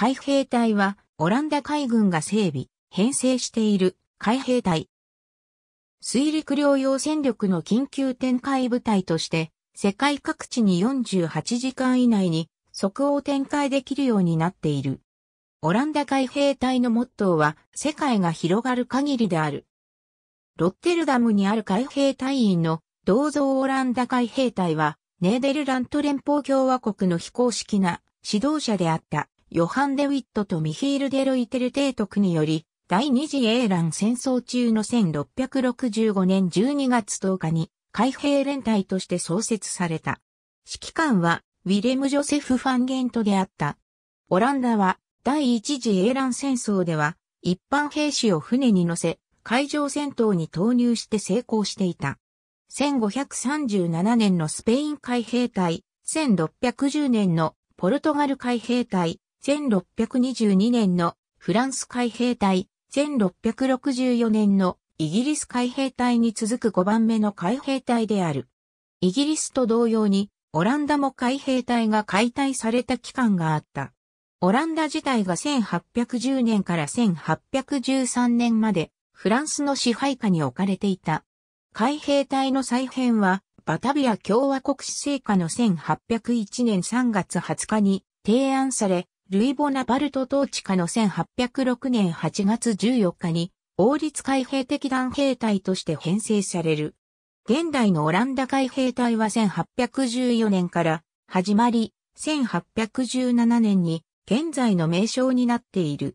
海兵隊は、オランダ海軍が整備、編成している海兵隊。水陸両用戦力の緊急展開部隊として、世界各地に48時間以内に即応展開できるようになっている。オランダ海兵隊のモットーは、世界が広がる限りである。ロッテルダムにある海兵隊員の銅像オランダ海兵隊は、ネーデルラント連邦共和国の非公式な指導者であった。ヨハン・デ・ウィットとミヒール・デロイテル提督により、第二次英蘭戦争中の1665年12月10日に海兵連隊として創設された。指揮官はウィレム・ジョセフ・ファンゲントであった。オランダは第一次英蘭戦争では一般兵士を船に乗せ海上戦闘に投入して成功していた。1537年のスペイン海兵隊、1610年のポルトガル海兵隊、1622年のフランス海兵隊、1664年のイギリス海兵隊に続く5番目の海兵隊である。イギリスと同様に、オランダも海兵隊が解体された期間があった。オランダ自体が1810年から1813年までフランスの支配下に置かれていた。海兵隊の再編はバタビア共和国市政下の1801年3月20日に提案され、ルイ・ボナパルト統治下の1806年8月14日に、王立海兵的団兵隊として編成される。現代のオランダ海兵隊は1814年から始まり、1817年に現在の名称になっている。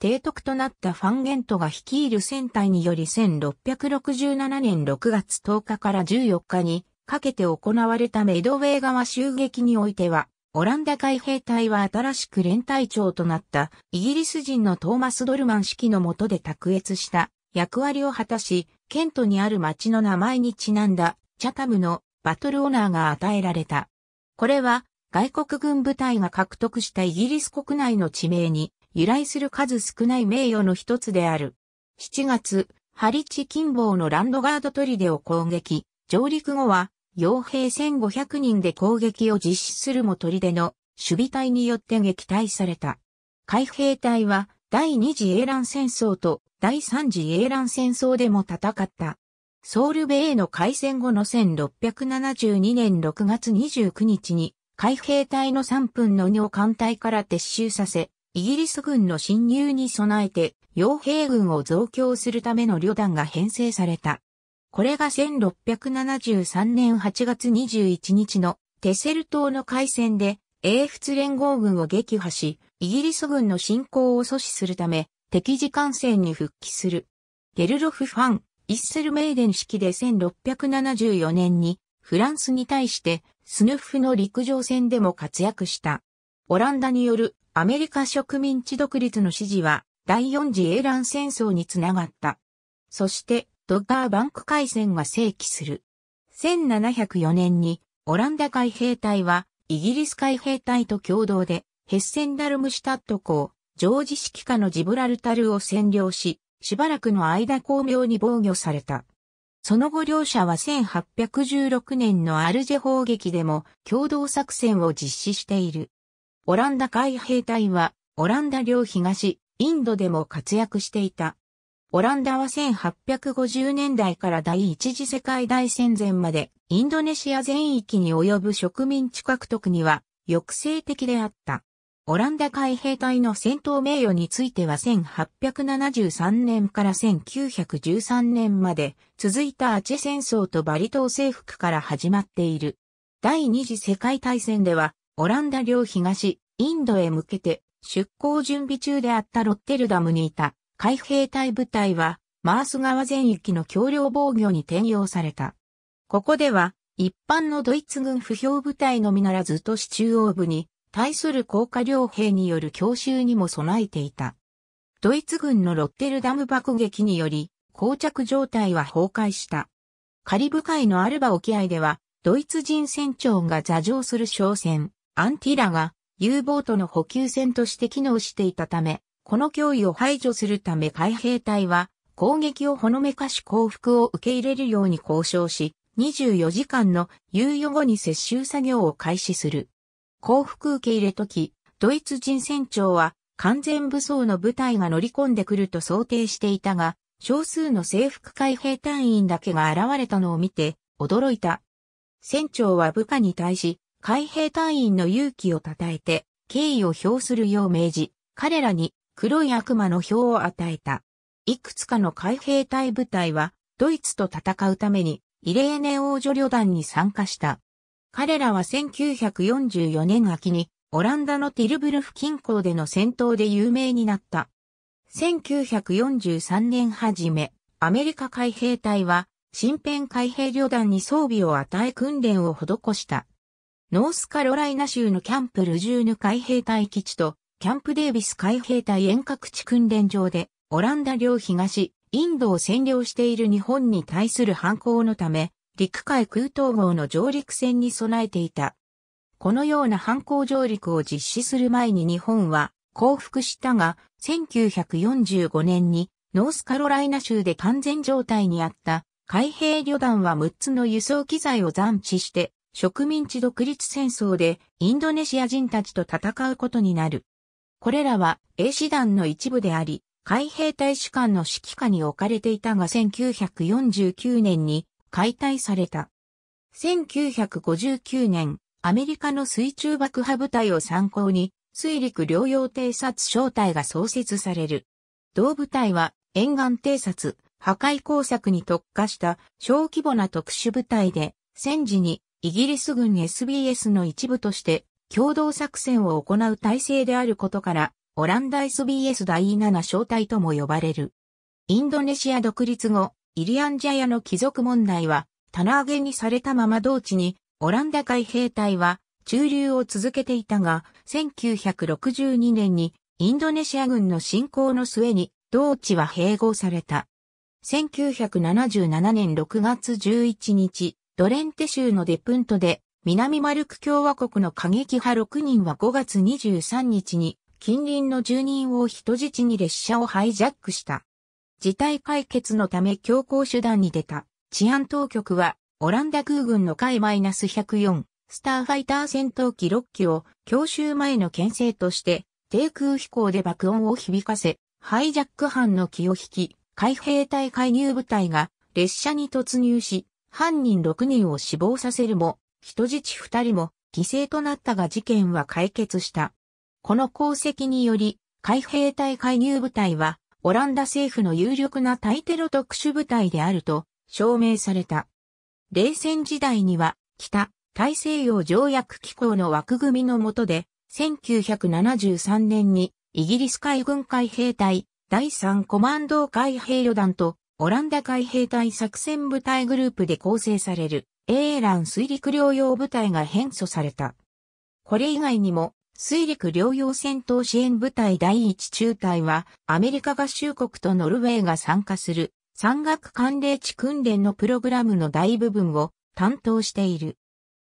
提督となったファンゲントが率いる戦隊により1667年6月10日から14日にかけて行われたメドウェー川襲撃においては、オランダ海兵隊は新しく連隊長となったイギリス人のトーマス・ドルマン指揮のとで卓越した役割を果たし、ケントにある町の名前にちなんだチャタムのバトルオーナーが与えられた。これは外国軍部隊が獲得したイギリス国内の地名に由来する数少ない名誉の一つである。7月、ハリチ近傍のランドガード砦を攻撃、上陸後は傭兵1500人で攻撃を実施するも砦の守備隊によって撃退された。海兵隊は第二次英乱戦争と第三次英乱戦争でも戦った。ソウルベイの開戦後の1672年6月29日に海兵隊の3分の2を艦隊から撤収させ、イギリス軍の侵入に備えて傭兵軍を増強するための旅団が編成された。これが1673年8月21日のテセル島の海戦で英仏連合軍を撃破し、イギリス軍の侵攻を阻止するため、敵時艦船に復帰する。ゲルロフ・ファン、イッセルメイデン式で1674年にフランスに対してスヌッフの陸上戦でも活躍した。オランダによるアメリカ植民地独立の支持は第四次英乱戦争につながった。そしてドッカーバンク海戦が正規する。1704年にオランダ海兵隊はイギリス海兵隊と共同でヘッセンダルムシュタット港、ジョージ式下のジブラルタルを占領し、しばらくの間巧妙に防御された。その後両者は1816年のアルジェ砲撃でも共同作戦を実施している。オランダ海兵隊はオランダ領東、インドでも活躍していた。オランダは1850年代から第一次世界大戦前まで、インドネシア全域に及ぶ植民地獲得には、抑制的であった。オランダ海兵隊の戦闘名誉については1873年から1913年まで続いたアチェ戦争とバリ島征服から始まっている。第二次世界大戦では、オランダ領東、インドへ向けて出港準備中であったロッテルダムにいた海兵隊部隊は、マース川全域の橋梁防御に転用された。ここでは、一般のドイツ軍不評部隊のみならず都市中央部に対する降下両兵による強襲にも備えていた。ドイツ軍のロッテルダム爆撃により、膠着状態は崩壊した。カリブ海のアルバ沖合では、ドイツ人船長が座上する商船、アンティラが U ボートの補給船として機能していたため、この脅威を排除するため海兵隊は攻撃をほのめかし降伏を受け入れるように交渉し、24時間の猶予後に接収作業を開始する。降伏受け入れ時、ドイツ人船長は完全武装の部隊が乗り込んでくると想定していたが、少数の制服海兵隊員だけが現れたのを見て驚いた。船長は部下に対し、海兵隊員の勇気を称えて敬意を表するよう命じ、彼らに黒い悪魔の票を与えた。いくつかの海兵隊部隊は、ドイツと戦うために、イレーネ王女旅団に参加した。彼らは1944年秋に、オランダのティルブルフ近郊での戦闘で有名になった。1943年初め、アメリカ海兵隊は、新編海兵旅団に装備を与え訓練を施した。ノースカロライナ州のキャンプルジューヌ海兵隊基地とキャンプデービス海兵隊遠隔地訓練場で、オランダ領東、インドを占領している日本に対する反抗のため、陸海空統合の上陸戦に備えていた。このような反抗上陸を実施する前に日本は降伏したが、1945年にノースカロライナ州で完全状態にあった海兵旅団は6つの輸送機材を残置して植民地独立戦争でインドネシア人たちと戦うことになる。これらは英師団の一部であり、海兵隊主官の指揮下に置かれていたが1949年に解体された。1959年、アメリカの水中爆破部隊を参考に、水陸両用偵察小隊が創設される。同部隊は沿岸偵察、破壊工作に特化した小規模な特殊部隊で、戦時にイギリス軍 SBS の一部として共同作戦を行う体制であることから、オランダ SBS 第7小隊とも呼ばれる。インドネシア独立後、イリアンジャヤの貴族問題は、棚上げにされたまま同地に、オランダ海兵隊は駐留を続けていたが、1962年にインドネシア軍の侵攻の末に同地は併合された。1977年6月11日、ドレンテ州のデプントで南マルク共和国の過激派6人は5月23日に近隣の住人を人質に列車をハイジャックした。事態解決のため強硬手段に出た治安当局はオランダ空軍の海 -104 スターファイター戦闘機6機を強襲前の牽制として低空飛行で爆音を響かせハイジャック犯の気を引き海兵隊介入部隊が列車に突入し犯人6人を死亡させるも人質二人も犠牲となったが事件は解決した。この功績により、海兵隊介入部隊は、オランダ政府の有力な対テロ特殊部隊であると証明された。冷戦時代には、北、大西洋条約機構の枠組みの下で、1973年にイギリス海軍海兵隊第3コマンド海兵旅団とオランダ海兵隊作戦部隊グループで構成される。英ン水陸両用部隊が変組された。これ以外にも、水陸両用戦闘支援部隊第一中隊は、アメリカ合衆国とノルウェーが参加する、山岳寒冷地訓練のプログラムの大部分を担当している。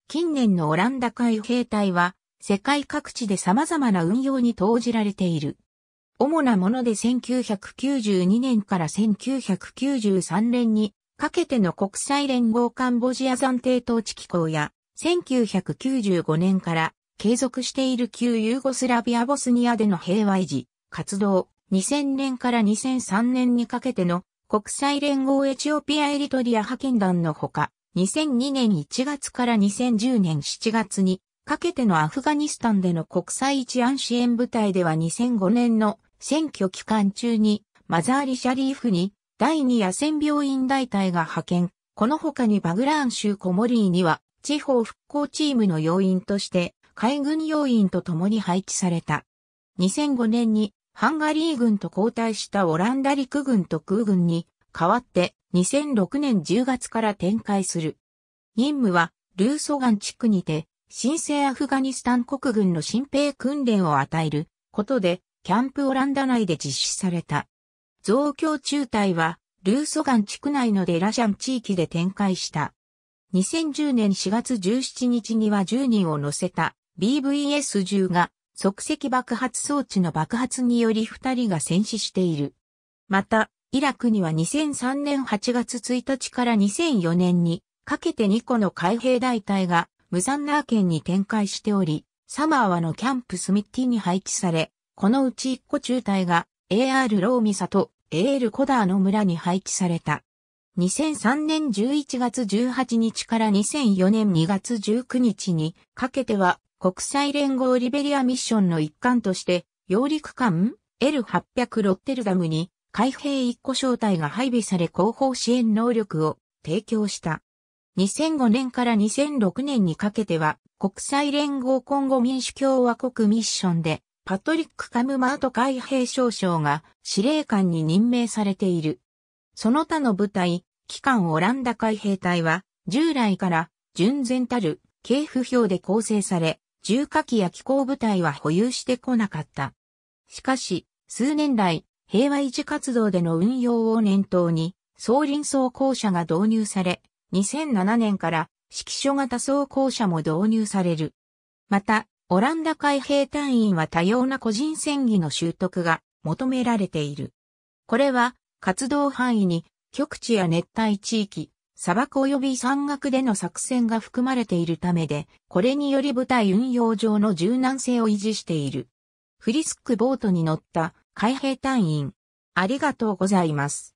近年のオランダ海兵隊は、世界各地で様々な運用に投じられている。主なもので1992年から1993年にかけての国際連合カンボジア暫定統治機構や、1995年から継続している旧ユーゴスラビアボスニアでの平和維持、活動、2000年から2003年にかけての国際連合エチオピア・エリトリア派遣団のほか、2002年1月から2010年7月にかけてのアフガニスタンでの国際治安支援部隊では2005年の選挙期間中にマザーリ・シャリーフに第二野戦病院大隊が派遣。この他にバグラーン州コモリーには、地方復興チームの要員として、海軍要員と共に配置された。2005年に、ハンガリー軍と交代したオランダ陸軍と空軍に、代わって、2006年10月から展開する。任務は、ルーソガン地区にて、新生アフガニスタン国軍の新兵訓練を与えることで、キャンプオランダ内で実施された。増強中隊は、ルーソガン地区内のデラシャン地域で展開した。2010年4月17日には10人を乗せた BVS-10 が即席爆発装置の爆発により2人が戦死している。また、イラクには2003年8月1日から2004年にかけて2個の海兵大隊がムザンナー県に展開しており、サマーワのキャンプスミッティに配置され、このうち1個中隊が AR ローミサと AL コダーの村に配置された。2003年11月18日から2004年2月19日にかけては国際連合リベリアミッションの一環として揚陸艦 L800 ロッテルダムに海兵一個小隊が配備され後方支援能力を提供した。2005年から2006年にかけては国際連合今後民主共和国ミッションでパトリック・カムマート海兵少将が司令官に任命されている。その他の部隊、機関オランダ海兵隊は、従来から、純然たる、系譜表で構成され、重火器や機構部隊は保有してこなかった。しかし、数年来、平和維持活動での運用を念頭に、総輪装甲車が導入され、2007年から、指揮所型装甲車も導入される。また、オランダ海兵隊員は多様な個人戦技の習得が求められている。これは活動範囲に極地や熱帯地域、砂漠及び山岳での作戦が含まれているためで、これにより部隊運用上の柔軟性を維持している。フリスクボートに乗った海兵隊員。ありがとうございます。